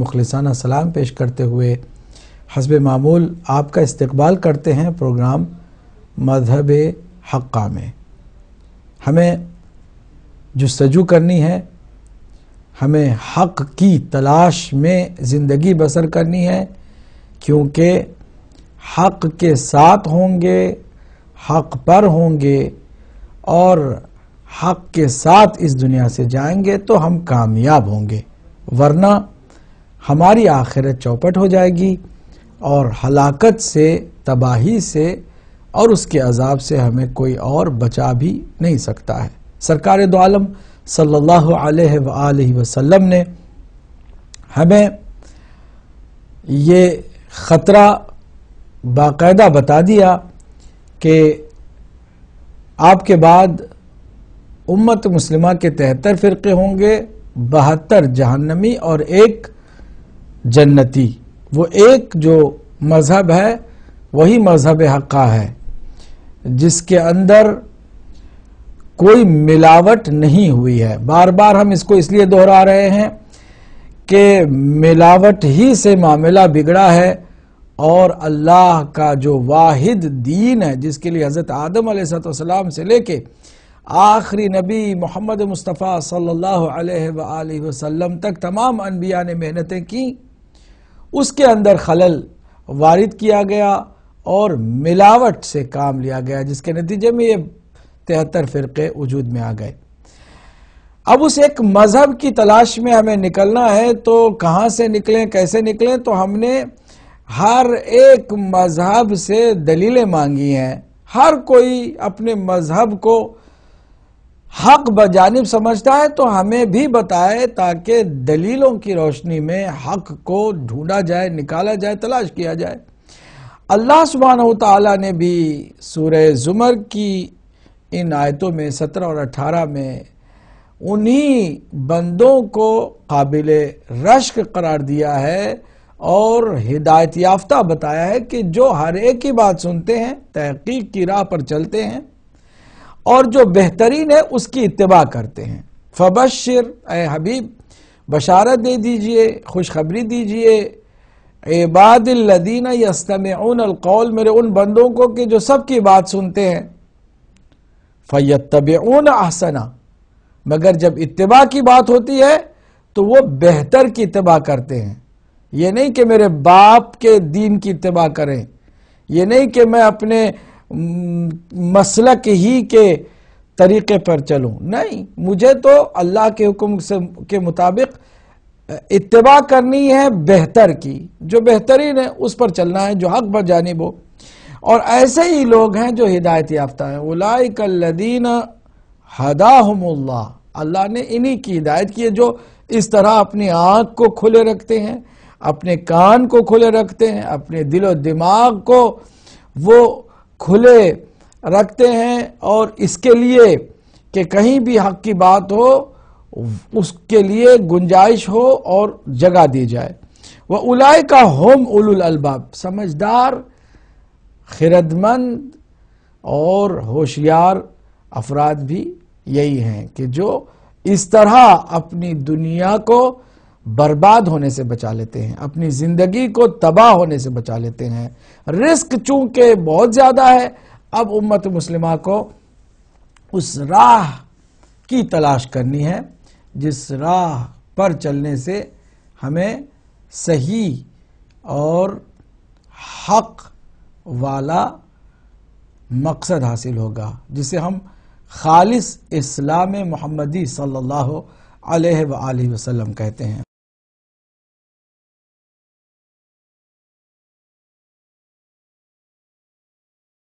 मुखलसाना सलाम पेश करते हुए हसब मामूल आपका इस्तबाल करते हैं प्रोग्राम मजहब हक्का में हमें सजू करनी है हमें हक़ की तलाश में ज़िंदगी बसर करनी है क्योंकि हक़ के साथ होंगे हक़ पर होंगे और हक़ के साथ इस दुनिया से जाएंगे तो हम कामयाब होंगे वरना हमारी आखिरत चौपट हो जाएगी और हलाकत से तबाही से और उसके अजाब से हमें कोई और बचा भी नहीं सकता है सरकार दो सल्लल्लाहु अलैहि वसल्लम ने हमें ये ख़तरा बाकायदा बता दिया कि आपके बाद उम्मत मुस्लिमा के तिहत्तर फ़िरके होंगे बहत्तर जहन्नमी और एक जन्नती वो एक जो मज़हब है वही मज़हब हक़ा है जिसके अंदर कोई मिलावट नहीं हुई है बार बार हम इसको इसलिए दोहरा रहे हैं कि मिलावट ही से मामला बिगड़ा है और अल्लाह का जो वाहिद दीन है जिसके लिए हज़रत आदम सलाम से लेके आखिरी नबी मोहम्मद मुस्तफ़ा सल्लल्लाहु अलैहि वसल्लम तक तमाम अनबिया ने मेहनतें की उसके अंदर खलल वारिद किया गया और मिलावट से काम लिया गया जिसके नतीजे में ये तिहत्तर फ़िरके वजूद में आ गए अब उस एक मज़हब की तलाश में हमें निकलना है तो कहाँ से निकलें कैसे निकलें तो हमने हर एक मज़हब से दलीलें मांगी हैं हर कोई अपने मज़हब को हक बजानिब समझता है तो हमें भी बताए ताकि दलीलों की रोशनी में हक को ढूंढा जाए निकाला जाए तलाश किया जाए अल्लाह सुबहान तला ने भी सूर्य ज़ुमर की इन आयतों में सत्रह और अठारह में उन्हीं बंदों को काबिल रश्क करार दिया है और हिदायत याफ्ता बताया है कि जो हर एक की बात सुनते हैं तहकीक की राह पर चलते हैं और जो बेहतरीन है उसकी इतबा करते हैं फबशर ए हबीब बशारत दे दीजिए खुशखबरी दीजिए एबादीन यस्तमऊन अलकौल मेरे उन बंदों को कि जो सबकी बात सुनते हैं फैत तब उन आसना मगर जब इतबा की बात होती है तो वो बेहतर की इतबा करते हैं ये नहीं कि मेरे बाप के दीन की इतबा करें ये नहीं कि मैं अपने मसलक ही के तरीके पर चलूं नहीं मुझे तो अल्लाह के हुक्म से के मुताबिक इतबा करनी है बेहतर की जो बेहतरीन है उस पर चलना है जो हक पर जानब हो और ऐसे ही लोग हैं जो हिदायत याफ्ता हैं उलाइकल्लदीन हदाहमुल्ला अल्लाह ने इन्हीं की हिदायत की है जो इस तरह अपनी आँख को खुले रखते हैं अपने कान को खुले रखते हैं अपने दिलो दिमाग को वो खुले रखते हैं और इसके लिए कि कहीं भी हक की बात हो उसके लिए गुंजाइश हो और जगह दी जाए वह उलाय का होम उलुल अलबाब समझदार खिरदमंद और होशियार अफराद भी यही हैं कि जो इस तरह अपनी दुनिया को बर्बाद होने से बचा लेते हैं अपनी जिंदगी को तबाह होने से बचा लेते हैं रिस्क चूंकि बहुत ज्यादा है अब उम्मत मुस्लिमा को उस राह की तलाश करनी है जिस राह पर चलने से हमें सही और हक वाला मकसद हासिल होगा जिसे हम खालिस इस्लाम मोहम्मदी सल्लल्लाहु अलैहि वसल्लम कहते हैं